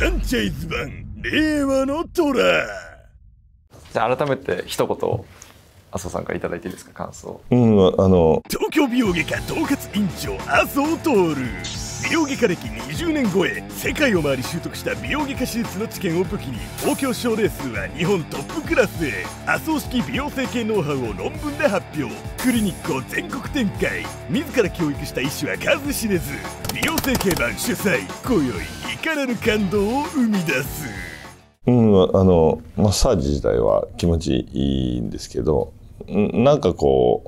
フランチャイズ版令和の虎じゃあ改めて一言麻生さんから頂いていいですか感想うんあの東京美容外科統括院長麻生徹美容外科歴20年超え世界を回り習得した美容外科手術の知見を武器に東京賞レースは日本トップクラスへ麻生式美容整形ノウハウを論文で発表クリニックを全国展開自ら教育した医師は数知れず美容整形版主催今宵いかなる感動を生み出すうんあのマッサージ自体は気持ちいいんですけどなんかこ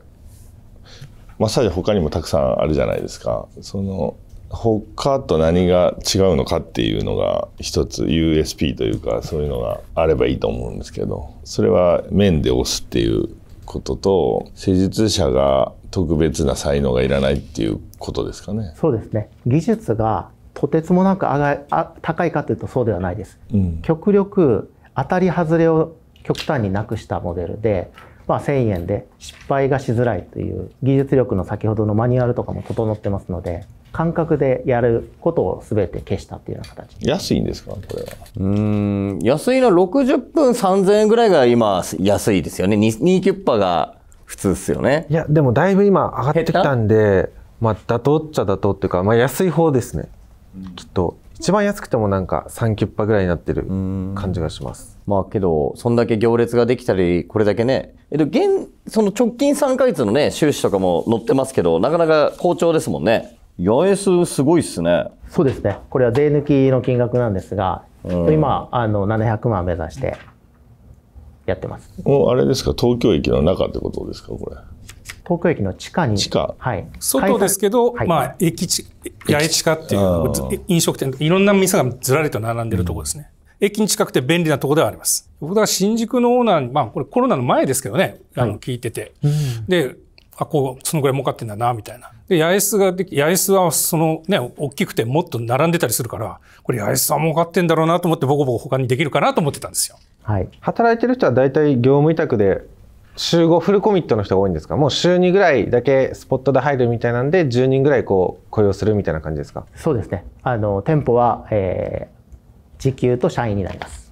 うマッサージ他にもたくさんあるじゃないですかその他と何が違うのかっていうのが一つ USP というかそういうのがあればいいと思うんですけどそれは面で押すっていうことと施術者が特別な才能がいらないっていうことですかね。そうですね技術がとてつもなく上があ高いかというとそうではないです、うん、極力当たり外れを極端になくしたモデルで、まあ、1000円で失敗がしづらいという技術力の先ほどのマニュアルとかも整ってますので感覚でやることを全て消したっていうような形安いんですかこれはうん安いのは60分3000円ぐらいが今安いですよね2キュッパが普通ですよねいやでもだいぶ今上がってきたんでまあ妥当っちゃ妥当っていうか、まあ、安い方ですね、うん、きっと一番安くてもなんか3キュッパぐらいになってる感じがしますまあけどそんだけ行列ができたりこれだけねえっと現その直近3か月のね収支とかも載ってますけどなかなか好調ですもんね八重洲すごいっすね。そうですね。これは税抜きの金額なんですが、うん、今あの700万目指してやってます。お、あれですか、東京駅の中ってことですか、これ。東京駅の地下に。地下。はい。外ですけど、はい、まあ、駅地、八重地下っていう飲食店、いろんな店がずらりと並んでるところですね。うん、駅に近くて便利なところではあります。僕は新宿のオーナーに、まあ、これコロナの前ですけどね、あの、聞いてて。うん、で、あ、こう、そのぐらい儲かってんだな、みたいな。で、八重洲ができ、八重洲はそのね、大きくてもっと並んでたりするから、これ八重洲は儲かってんだろうなと思ってボコボコ他にできるかなと思ってたんですよ。はい。働いてる人は大体業務委託で週5フルコミットの人が多いんですかもう週2ぐらいだけスポットで入るみたいなんで10人ぐらいこう雇用するみたいな感じですかそうですねあの店舗は、えー、時給と社員になります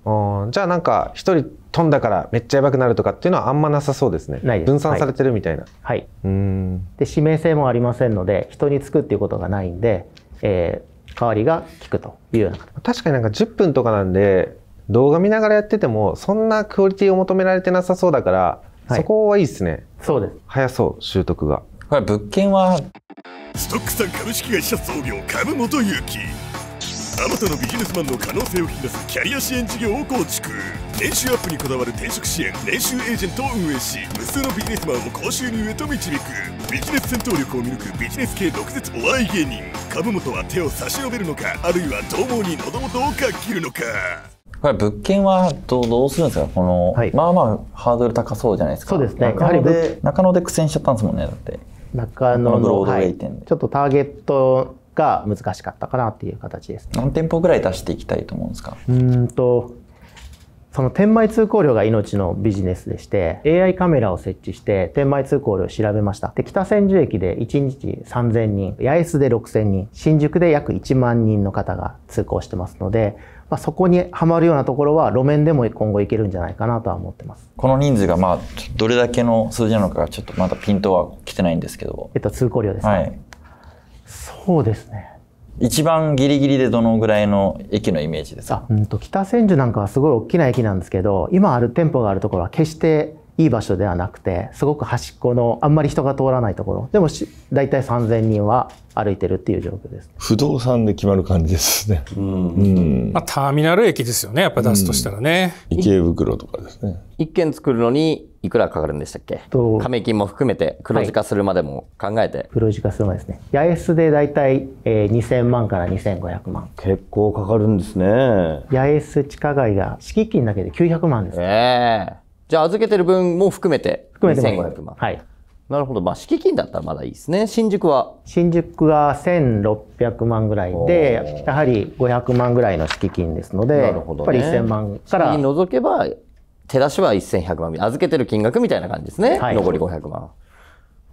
じゃあなんか一人飛んだからめっちゃやばくなるとかっていうのはあんまなさそうですねないです分散されてるみたいなはい、うんで指名性もありませんので人につくっていうことがないんで、えー、代わりが効くというような確かになんか10分とかなんで動画見ながらやっててもそんなクオリティを求められてなさそうだから、はい、そこはいいですねそうです早そう習得がこれ物件はストックさん株式会社創業株元勇樹あまたのビジネスマンの可能性を引き出すキャリア支援事業を構築年収アップにこだわる転職支援年収エージェントを運営し無数のビジネスマンを高収入へと導くビジネス戦闘力を見抜くビジネス系毒舌お笑い芸人株元は手を差し伸べるのかあるいは逃亡に喉元をかっきるのかこれ物件はどどうするんですかこの、はい、まあまあハードル高そうじゃないですかそうですね中野で中野で苦戦しちゃったんですもんねだって中野の、はい、ちょっとターゲットが難しかったかなっていう形です、ね、何店舗ぐらい出していきたいと思うんですかうんとその転売通行料が命のビジネスでして AI カメラを設置して転売通行料を調べましたで北千住駅で1日3000人八重洲で6000人新宿で約1万人の方が通行してますので、まあ、そこにはまるようなところは路面でも今後いけるんじゃないかなとは思ってますこの人数がまあどれだけの数字なのかがちょっとまだピントは来てないんですけど、えっと、通行料ですね、はいそうですね一番ギリギリでどのぐらいの駅のイメージですか、うんと北千住なんかはすごい大きな駅なんですけど今ある店舗があるところは決していい場所ではなくてすごく端っこのあんまり人が通らないところでもし大体3,000人は歩いてるっていう状況です、不動産で決まる感じですね、うんうんまあ、ターミナル駅ですよねやっぱ出すとしたらね、うん、池袋とかですね一軒作るのにいくらかかるんでしたっけ加盟金も含めて黒字化するまでも考えて、はい、黒字化するまでですね八重洲で大体、えー、2000万から2500万結構かかるんですね八重洲地下街が敷金だけで900万ですねええーじゃあ預けてる分も含めて。含めて。5 0 0万。はい。なるほど。まあ、敷金だったらまだいいですね。新宿は新宿が1600万ぐらいで、やはり500万ぐらいの敷金ですので、なるほど、ね、やっぱり1000万から。除けば、手出しは1100万、預けてる金額みたいな感じですね。はい、残り500万。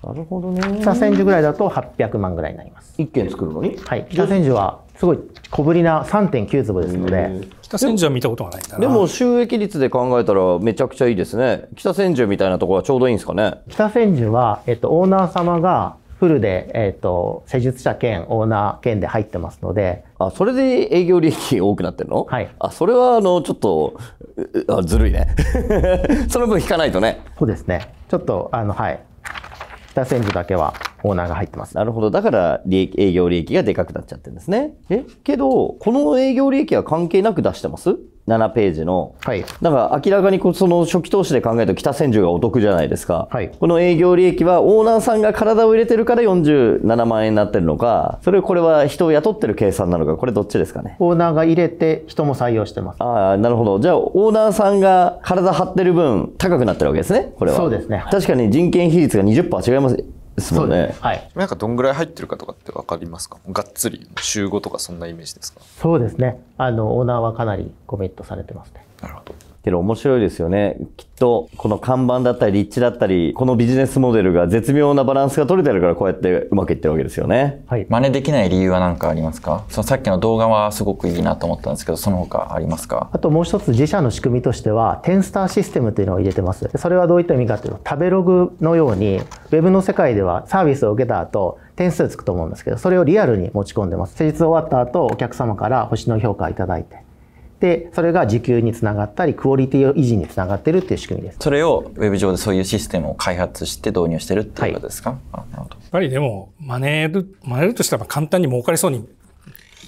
なるほどね。北千住ぐらいだと800万ぐらいになります。1軒作るのにはい。北千住はすごい小ぶりな3.9坪ですので。北千住は見たことがないんだな。でも収益率で考えたらめちゃくちゃいいですね。北千住みたいなところはちょうどいいんですかね。北千住は、えっと、オーナー様がフルで、えっ、ー、と、施術者兼オーナー兼で入ってますので。あ、それで営業利益多くなってるのはい。あ、それは、あの、ちょっと、あずるいね。その分引かないとね。そうですね。ちょっと、あの、はい。北千住だけはオーナーが入ってます。なるほど。だから、営業利益がでかくなっちゃってるんですね。えけど、この営業利益は関係なく出してます7ページの、はい、なんか明らかにその初期投資で考えると北千住がお得じゃないですか、はい、この営業利益はオーナーさんが体を入れてるから47万円になってるのかそれこれは人を雇ってる計算なのかこれどっちですかねオーナーが入れて人も採用してますああなるほどじゃあオーナーさんが体張ってる分高くなってるわけですねこれはそうですね、確かに人件比率が20%違いますですもんねはいなんかどんぐらい入ってるかとかってわかりますかがっつり週5とかそんなイメージですかそうですねあのオーナーはかなりコミットされてますねなるほど面白いですよね。きっと、この看板だったり、立地だったり、このビジネスモデルが絶妙なバランスが取れてるから、こうやってうまくいってるわけですよね。はい。真似できない理由は何かありますかそのさっきの動画はすごくいいなと思ったんですけど、その他ありますかあともう一つ自社の仕組みとしては、テンスターシステムというのを入れてます。それはどういった意味かというと、食べログのように、ウェブの世界ではサービスを受けた後、点数つくと思うんですけど、それをリアルに持ち込んでます。施術終わった後、お客様から星の評価いただいて、で、それが時給につながったり、クオリティを維持につながってるっていう仕組みです。それをウェブ上でそういうシステムを開発して導入してるっていうことですか、はい、やっぱりでも、真似る、マネるとしたら簡単に儲かりそうに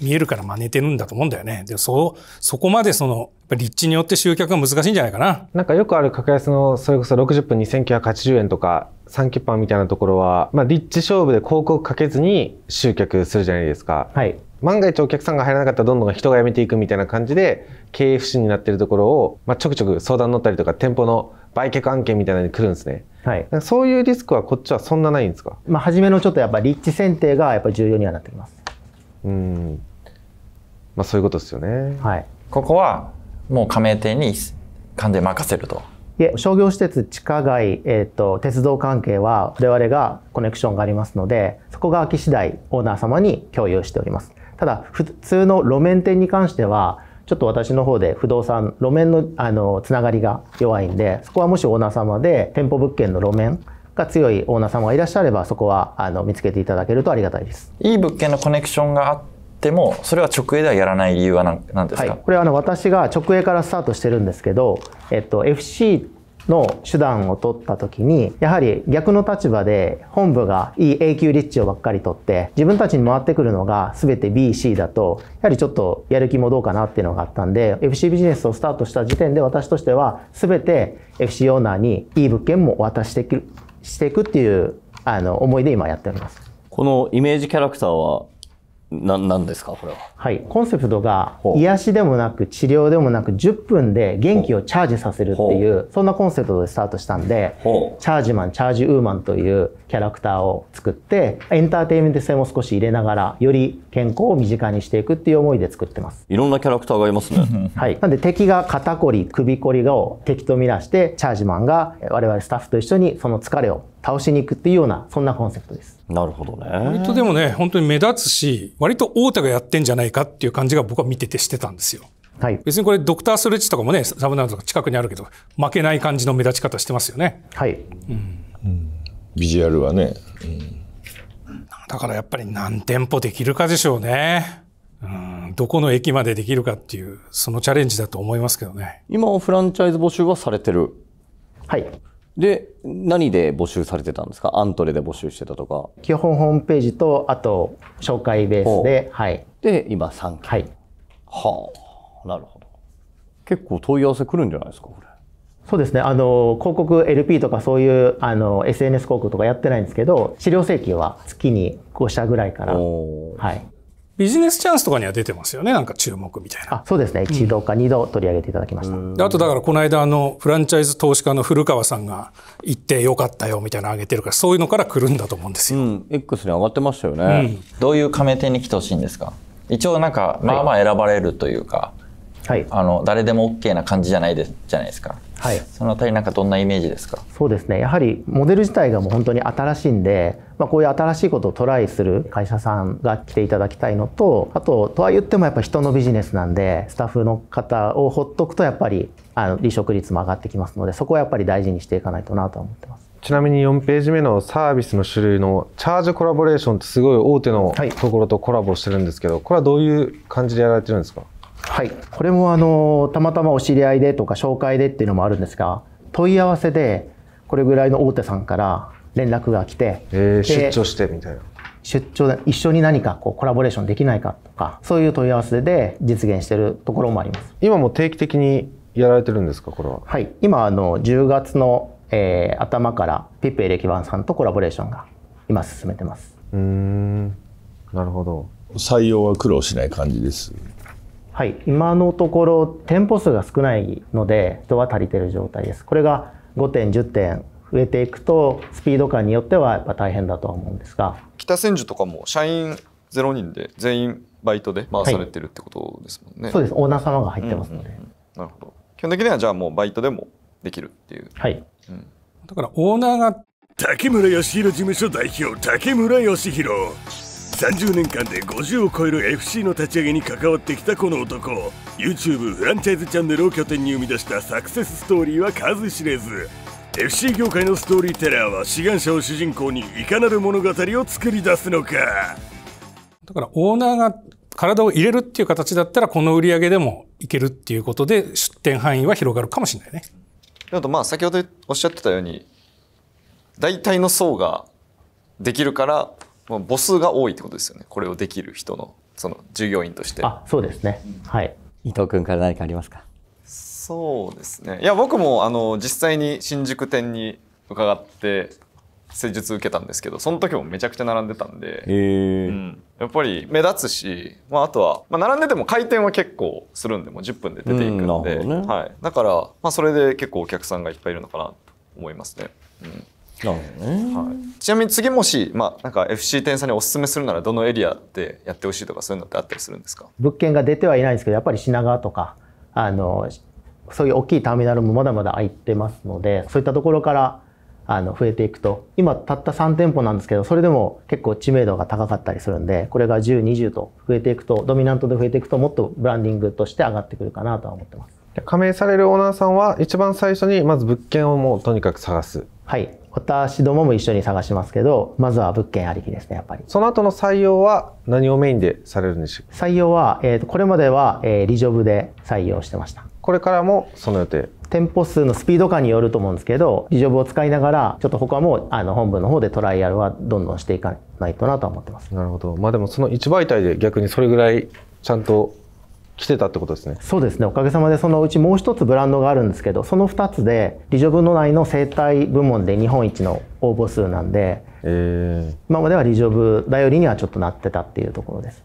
見えるから真似てるんだと思うんだよね。で、そう、そこまでその、立地によって集客が難しいんじゃないかな。なんかよくある格安の、それこそ60分2980円とか、三キパンみたいなところは、まあ、立地勝負で広告かけずに集客するじゃないですか。はい。万が一お客さんが入らなかったらどんどん人が辞めていくみたいな感じで経営不振になってるところを、まあ、ちょくちょく相談乗ったりとか店舗の売却案件みたいなのに来るんですね。はい、そういうリスクはこっちはそんなないんですか、まあ、初めのちょっとやっぱ立地選定がやっぱり重要にはなってきます。うんまあそういうことですよね。はい。ここはもう加盟店に完全任せると。いえ、商業施設、地下街、えっ、ー、と、鉄道関係は我々がコネクションがありますので、そこが空き次第オーナー様に共有しております。ただ、普通の路面店に関しては、ちょっと私の方で不動産、路面のあのつながりが弱いんで、そこはもしオーナー様で店舗物件の路面が強いオーナー様がいらっしゃれば、そこはあの見つけていただけるとありがたいです。いい物件のコネクションがあってもそれは直営ではやらない理由は何んですか、はい、これはあの私が直営からスタートしてるんですけど、えっと、FC の手段を取った時にやはり逆の立場で本部がいい永久立地をばっかり取って自分たちに回ってくるのが全て BC だとやはりちょっとやる気もどうかなっていうのがあったんで FC ビジネスをスタートした時点で私としては全て FC オーナーにいい物件も渡してしていくっていうあの思いで今やっておりますこのイメージキャラクターはな、なんですか、これは。はい、コンセプトが癒しでもなく治療でもなく10分で元気をチャージさせるっていうそんなコンセプトでスタートしたんでチャージマンチャージウーマンというキャラクターを作ってエンターテインメント性も少し入れながらより健康を身近にしていくっていう思いで作ってますいろんなキャラクターがいますね はいなんで敵が肩こり首こりを敵と見なしてチャージマンが我々スタッフと一緒にその疲れを倒しに行くっていうようなそんなコンセプトですなるほどね割とでもね本当に目立つし割と太田がやってんじゃないないかっていう感じが僕は見ててしてたんですよ。はい、別にこれドクター・ストレッチとかもねサブナルとか近くにあるけど負けない感じの目立ち方してますよね。はい、うんうん、ビジュアルはね、うん、だからやっぱり何店舗できるかでしょうね。うん、どこの駅までできるかっていうそのチャレンジだと思いますけどね今フランチャイズ募集はされてるはいで何で募集されてたんですかアントレで募集してたとか基本ホームページとあと紹介ベースではいで今3件はいはあなるほど結構問い合わせ来るんじゃないですかこれそうですねあの広告 LP とかそういうあの SNS 広告とかやってないんですけど資料請求は月に5社ぐらいからはいビジネスチャンスとかには出てますよね、なんか注目みたいな。そうですね、一度か二度取り上げていただきました。うん、あとだからこの間、あの、フランチャイズ投資家の古川さんが行ってよかったよみたいなの上げてるから、そういうのから来るんだと思うんですよ。うん、X に上がってましたよね。うん、どういう加盟店に来てほしいんですか一応なんか、まあまあ選ばれるというか、はい、あの、誰でも OK な感じじゃないですじゃないですか。はい、そのあたりなんかどんなイメージですかそうですねやはりモデル自体がもう本当に新しいんで、まあ、こういう新しいことをトライする会社さんが来ていただきたいのとあととは言ってもやっぱ人のビジネスなんでスタッフの方をほっとくとやっぱりあの離職率も上がってきますのでそこはやっぱり大事にしていかないとなと思ってます。ちなみに4ページ目のサービスの種類のチャージコラボレーションってすごい大手のところとコラボしてるんですけど、これはどういう感じでやられてるんですか、はい。これもあの、たまたまお知り合いでとか紹介でっていうのもあるんですが、問い合わせで、これぐらいの大手さんから連絡が来て、えー、出張してみたいな。出張で一緒に何かこうコラボレーションできないかとか、そういう問い合わせで実現してるところもあります。今も定期的にやられてるんですか、これは。はい。今、あの、10月の、えー、頭から、ピッペ歴版さんとコラボレーションが今進めてます。うん。なるほど。採用は苦労しない感じです。はい、今のところ店舗数が少ないので人は足りてる状態です。これが5点10点増えていくとスピード感によってはやっぱ大変だとは思うんですが北千住とかも社員0人で全員バイトで回されてるってことですもんね、はい、そうですオーナー様が入ってますので、うんうん、なるほど基本的にはじゃあもうバイトでもできるっていうはい、うん、だからオーナーが竹村義弘事務所代表竹村義弘30年間で50を超える FC の立ち上げに関わってきたこの男 YouTube フランチャイズチャンネルを拠点に生み出したサクセスストーリーは数知れず FC 業界のストーリーテラーは志願者を主人公にいかなる物語を作り出すのかだからオーナーが体を入れるっていう形だったらこの売り上げでもいけるっていうことで出店範囲は広がるかもしれないね。あとまあ先ほどおっしゃってたように大体の層ができるから母数が多いってことですよねこれをできる人のその従業員としてあそうですねはい伊藤君から何かありますかそうですねいや僕もあの実際に新宿店に伺って施術受けたんですけどその時もめちゃくちゃ並んでたんで、うん、やっぱり目立つし、まあ、あとは、まあ、並んでても回転は結構するんでもう10分で出ていくんで、うんね、はい、だから、まあ、それで結構お客さんがいっぱいいるのかなと思いますね。うん、なるほどね、はいちなみに次もし、まあ、なんか FC 店さんにおすすめするならどのエリアでやってほしいとかそういうのってあったりするんですか物件が出てはいないんですけどやっぱり品川とかあのそういう大きいターミナルもまだまだ空いてますのでそういったところからあの増えていくと今たった3店舗なんですけどそれでも結構知名度が高かったりするんでこれが1020と増えていくとドミナントで増えていくともっとブランディングとして上がってくるかなとは思ってます加盟されるオーナーさんは一番最初にまず物件をもうとにかく探すはい私どもも一緒に探しますけど、まずは物件ありきですね、やっぱり。その後の採用は何をメインでされるんでしょう採用は、えーと、これまでは、えー、リジョブで採用してました。これからもその予定店舗数のスピード感によると思うんですけど、リジョブを使いながら、ちょっと他もあの本部の方でトライアルはどんどんしていかないとなとは思ってます。なるほど。まあでもその1媒体で逆にそれぐらいちゃんと来てたってことですねそうですねおかげさまでそのうちもう一つブランドがあるんですけどその二つでリジョブの内の生態部門で日本一の応募数なんで、えー、今まではリジョブ頼りにはちょっとなってたっていうところです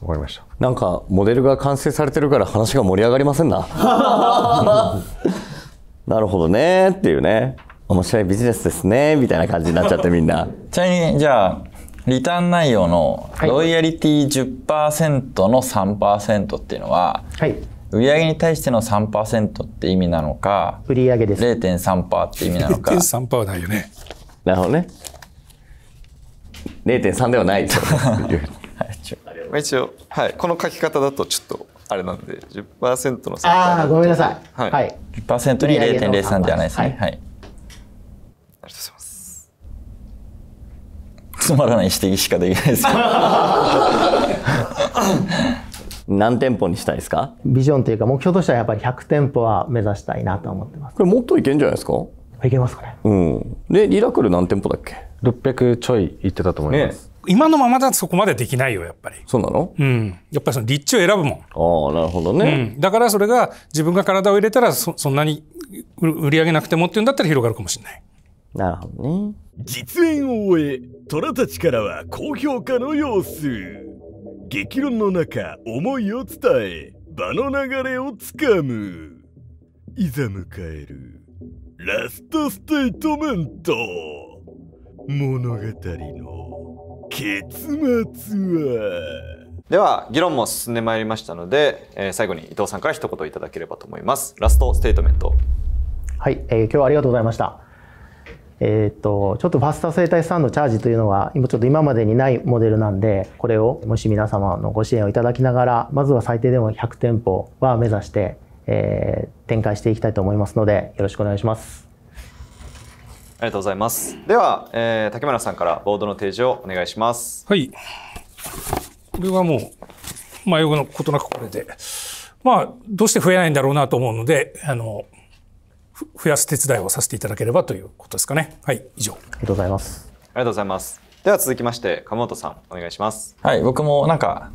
わかりましたなんかモデルが完成されてるから話が盛り上がりませんな なるほどねっていうね面白いビジネスですねみたいな感じになっちゃってみんなちなみにじゃあリターン内容のロイヤリティ10%の3%っていうのは、はい、売上に対しての3%って意味なのか、売上です。0.3%って意味なのか。0.3%はないよね。なるほどね。0.3ではないと。一応、はい、この書き方だとちょっとあれなんで10%の3%ああごめんなさいはい、10%に0.03ではないですねはい、はい、ありがとうございますつまらない指摘しかできないですけど 何店舗にしたいですかビジョンというか目標としてはやっぱり100店舗は目指したいなと思ってますこれもっといけんじゃないですかいけますかねうんでリラクル何店舗だっけ600ちょい行ってたと思います、ね今のままだとそこまでできないよ、やっぱり。そうなのうん。やっぱりその立地を選ぶもん。ああ、なるほどね、うん、だからそれが自分が体を入れたらそ、そんなに売り上げなくてもっていうんだったら広がるかもしれない。なるほどね。実演を終え、虎たちからは高評価の様子。激論の中、思いを伝え、場の流れをつかむ。いざ迎える、ラストステートメント。物語の結末は。では議論も進んでまいりましたので、えー、最後に伊藤さんから一言いただければと思いますラストステートメントはい、えー、今日はありがとうございましたえっ、ー、と、ちょっとファスタ生態スタンドチャージというのは、今ちょっと今までにないモデルなんで、これをもし皆様のご支援をいただきながら、まずは最低でも100店舗は目指して、えー、展開していきたいと思いますので、よろしくお願いします。ありがとうございます。では、えー、竹村さんからボードの提示をお願いします。はい。これはもう、迷うことなくこれで。まあ、どうして増えないんだろうなと思うので、あの、増やす手伝いをさせていただければということですかね。はい、以上。ありがとうございます。ありがとうございます。では続きまして、鎌本さん、お願いします。はい、僕もなんか、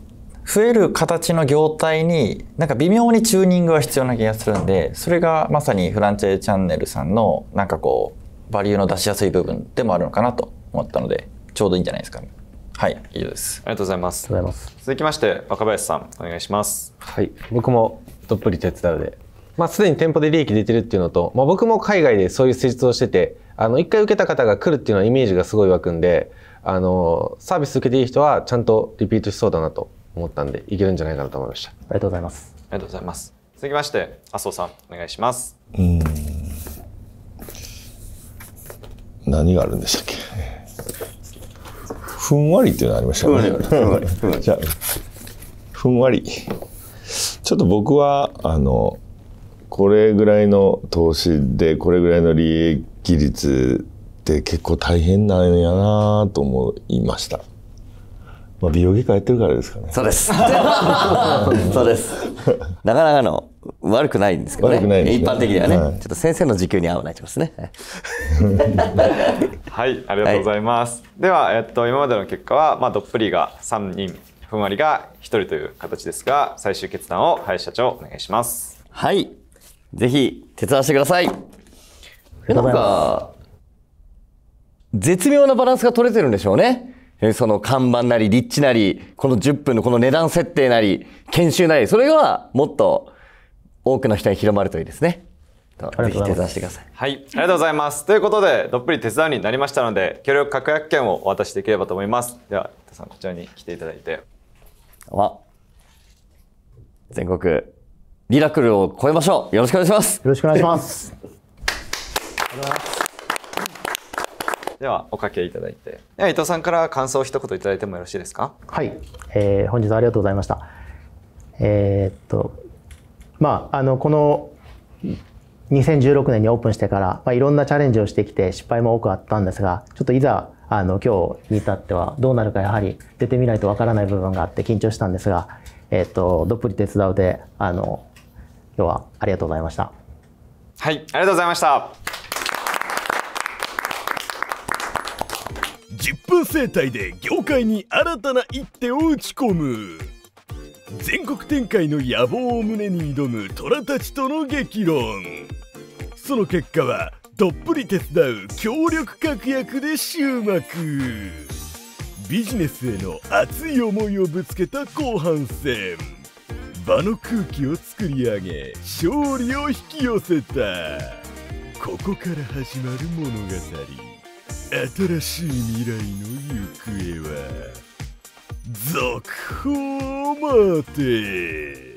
増える形の業態になんか微妙にチューニングが必要な気がするんでそれがまさにフランチェチャンネルさんのなんかこうバリューの出しやすい部分でもあるのかなと思ったのでちょうどいいんじゃないですかねはい以上です。ありがとうございますありがとうございます続きまして若林さんお願いしますはい僕もどっぷり手伝うでまあ、すでに店舗で利益出てるっていうのと、まあ、僕も海外でそういう施術をしてて、あの、一回受けた方が来るっていうのはイメージがすごい湧くんで、あの、サービス受けていい人はちゃんとリピートしそうだなと思ったんで、いけるんじゃないかなと思いました。ありがとうございます。ありがとうございます。続きまして、麻生さん、お願いします。うん。何があるんでしたっけふんわりっていうのありましたね。ふんわり。ふんわり。ふんわり。ちょっと僕は、あの、これぐらいの投資でこれぐらいの利益率って結構大変なんやなと思いました。まあ、美容外科やってるからですかね。そうです。そうです。なかなかの悪くないんですけどね。ね一般的にはね、はい、ちょっと先生の時給に合わないとですね。はい、ありがとうございます。はい、では、えっと、今までの結果は、まあ、どっぷりが3人、ふんわりが1人という形ですが、最終決断を林社長お願いします。はい、ぜひ、手伝わせてください。いなんか、絶妙なバランスが取れてるんでしょうね。その看板なり、立地なり、この10分のこの値段設定なり、研修なり、それがもっと多くの人に広まるといいですね。ぜひ手伝わせてください。はい、ありがとうございます。ということで、どっぷり手伝うになりましたので、協力確約権をお渡しできればと思います。では、皆さんこちらに来ていただいて。全国リラクルを超えましょうよろしくお願いしますよろしくお願いしますではおかけいただいてでは伊藤さんから感想を一言いただいてもよろしいですかはい、えー、本日はありがとうございましたえー、っとまああのこの2016年にオープンしてから、まあ、いろんなチャレンジをしてきて失敗も多くあったんですがちょっといざあの今日に至ってはどうなるかやはり出てみないとわからない部分があって緊張したんですが、えー、っとどっぷり手伝うであの今日はありがとうございました。はい、ありがとうございました。10分生態で業界に新たな一手を打ち込む全国展開の野望を胸に挑む虎たちとの激論その結果はどっぷり手伝う協力確約で終幕ビジネスへの熱い思いをぶつけた後半戦場の空気を作り上げ勝利を引き寄せたここから始まる物語新しい未来の行方は続報を待て